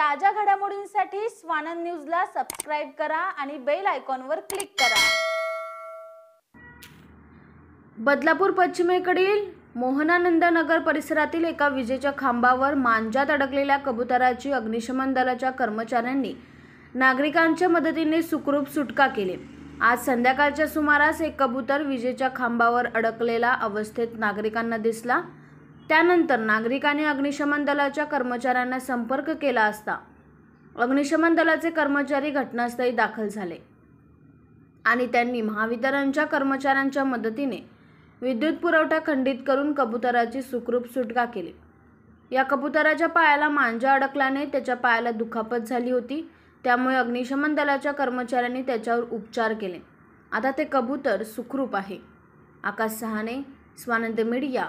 ताज्या घडामोडींसाठी स्वानंद न्यूजला सबस्क्राईब करा आणि बेल आयकॉनवर क्लिक करा बदलापूर पश्चिमेकडील मोहनानंद नगर परिसरातील एका विजेच्या खांबावर मांजात अडकलेल्या कबुतराची अग्निशमन दलाच्या कर्मचाऱ्यांनी नागरिकांच्या मदतीने सुखरूप सुटका केली आज संध्याकाळच्या सुमारास एक कबूतर विजेच्या खांबावर अडकलेला अवस्थेत नागरिकांना दिसला त्यानंतर नागरिकांनी अग्निशमन दलाच्या कर्मचाऱ्यांना संपर्क केला असता अग्निशमन दलाचे कर्मचारी घटनास्थळी दाखल झाले आणि त्यांनी महावितरणच्या कर्मचाऱ्यांच्या मदतीने विद्युत पुरवठा खंडित करून कबुतराची सुखरूप सुटका केली या कबुतराच्या पायाला मांजा अडकल्याने त्याच्या पायाला दुखापत झाली होती त्यामुळे अग्निशमन दलाच्या कर्मचाऱ्यांनी त्याच्यावर उपचार केले आता ते कबूतर सुखरूप आहे आकाश सहाने स्वानंद मीडिया